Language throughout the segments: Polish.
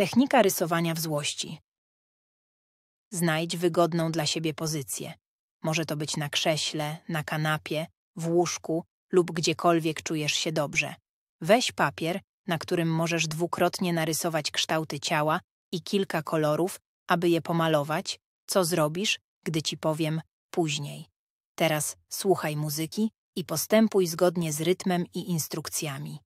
Technika rysowania w złości. Znajdź wygodną dla siebie pozycję. Może to być na krześle, na kanapie, w łóżku lub gdziekolwiek czujesz się dobrze. Weź papier, na którym możesz dwukrotnie narysować kształty ciała i kilka kolorów, aby je pomalować, co zrobisz, gdy ci powiem później. Teraz słuchaj muzyki i postępuj zgodnie z rytmem i instrukcjami.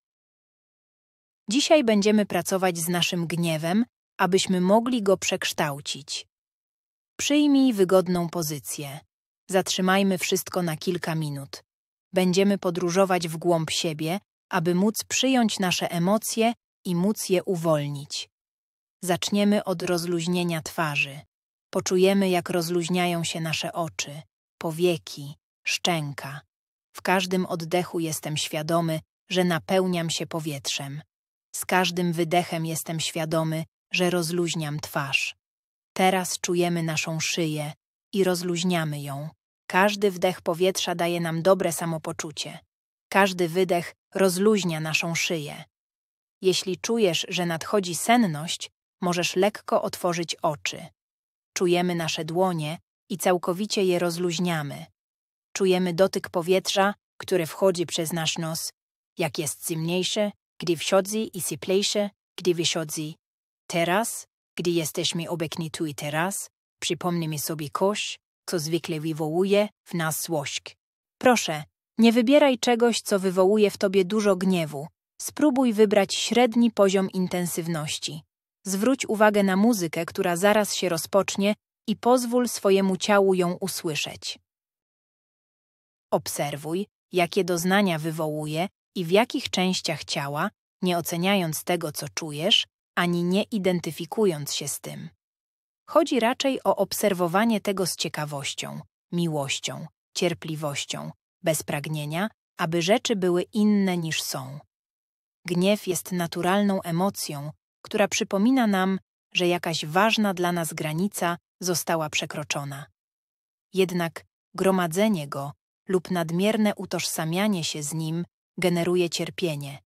Dzisiaj będziemy pracować z naszym gniewem, abyśmy mogli go przekształcić. Przyjmij wygodną pozycję. Zatrzymajmy wszystko na kilka minut. Będziemy podróżować w głąb siebie, aby móc przyjąć nasze emocje i móc je uwolnić. Zaczniemy od rozluźnienia twarzy. Poczujemy, jak rozluźniają się nasze oczy, powieki, szczęka. W każdym oddechu jestem świadomy, że napełniam się powietrzem. Z każdym wydechem jestem świadomy, że rozluźniam twarz. Teraz czujemy naszą szyję i rozluźniamy ją. Każdy wdech powietrza daje nam dobre samopoczucie. Każdy wydech rozluźnia naszą szyję. Jeśli czujesz, że nadchodzi senność, możesz lekko otworzyć oczy. Czujemy nasze dłonie i całkowicie je rozluźniamy. Czujemy dotyk powietrza, które wchodzi przez nasz nos. Jak jest zimniejszy, gdy w i syplejsze, gdy wysiodzi. Teraz, gdy jesteśmy obecni tu i teraz, przypomnimy sobie kosz, co zwykle wywołuje w nas złość. Proszę, nie wybieraj czegoś, co wywołuje w tobie dużo gniewu. Spróbuj wybrać średni poziom intensywności. Zwróć uwagę na muzykę, która zaraz się rozpocznie i pozwól swojemu ciału ją usłyszeć. Obserwuj, jakie doznania wywołuje i w jakich częściach ciała, nie oceniając tego, co czujesz, ani nie identyfikując się z tym. Chodzi raczej o obserwowanie tego z ciekawością, miłością, cierpliwością, bez pragnienia, aby rzeczy były inne niż są. Gniew jest naturalną emocją, która przypomina nam, że jakaś ważna dla nas granica została przekroczona. Jednak gromadzenie go lub nadmierne utożsamianie się z nim generuje cierpienie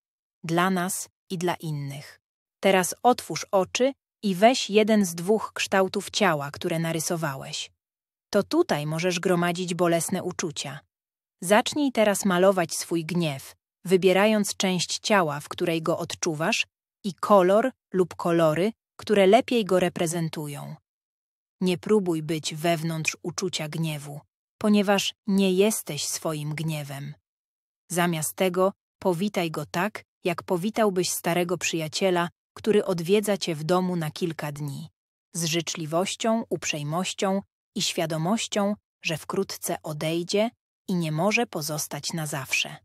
dla nas i dla innych. Teraz otwórz oczy i weź jeden z dwóch kształtów ciała, które narysowałeś. To tutaj możesz gromadzić bolesne uczucia. Zacznij teraz malować swój gniew, wybierając część ciała, w której go odczuwasz i kolor lub kolory, które lepiej go reprezentują. Nie próbuj być wewnątrz uczucia gniewu, ponieważ nie jesteś swoim gniewem. Zamiast tego powitaj go tak, jak powitałbyś starego przyjaciela, który odwiedza cię w domu na kilka dni. Z życzliwością, uprzejmością i świadomością, że wkrótce odejdzie i nie może pozostać na zawsze.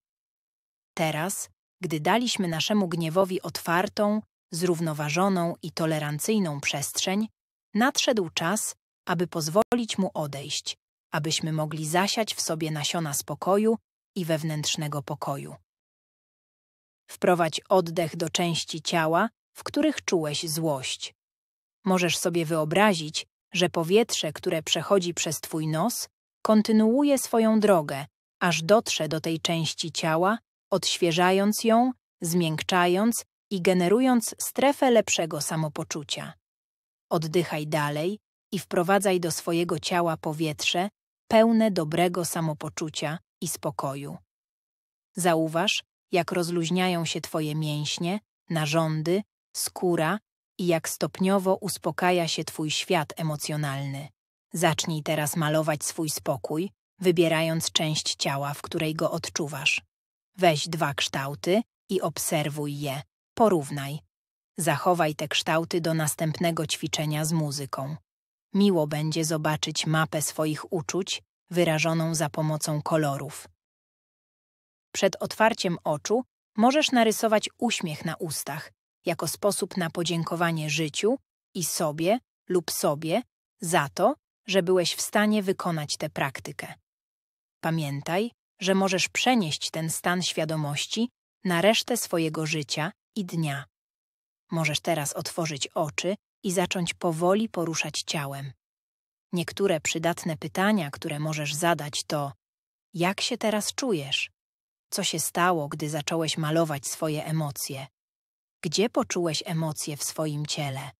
Teraz, gdy daliśmy naszemu gniewowi otwartą, zrównoważoną i tolerancyjną przestrzeń, nadszedł czas, aby pozwolić mu odejść, abyśmy mogli zasiać w sobie nasiona spokoju i wewnętrznego pokoju. Wprowadź oddech do części ciała, w których czułeś złość. Możesz sobie wyobrazić, że powietrze, które przechodzi przez Twój nos, kontynuuje swoją drogę, aż dotrze do tej części ciała, odświeżając ją, zmiękczając i generując strefę lepszego samopoczucia. Oddychaj dalej i wprowadzaj do swojego ciała powietrze pełne dobrego samopoczucia, i spokoju. Zauważ, jak rozluźniają się Twoje mięśnie, narządy, skóra i jak stopniowo uspokaja się Twój świat emocjonalny. Zacznij teraz malować swój spokój, wybierając część ciała, w której go odczuwasz. Weź dwa kształty i obserwuj je, porównaj. Zachowaj te kształty do następnego ćwiczenia z muzyką. Miło będzie zobaczyć mapę swoich uczuć wyrażoną za pomocą kolorów. Przed otwarciem oczu możesz narysować uśmiech na ustach jako sposób na podziękowanie życiu i sobie lub sobie za to, że byłeś w stanie wykonać tę praktykę. Pamiętaj, że możesz przenieść ten stan świadomości na resztę swojego życia i dnia. Możesz teraz otworzyć oczy i zacząć powoli poruszać ciałem. Niektóre przydatne pytania, które możesz zadać, to: Jak się teraz czujesz? Co się stało, gdy zacząłeś malować swoje emocje? Gdzie poczułeś emocje w swoim ciele?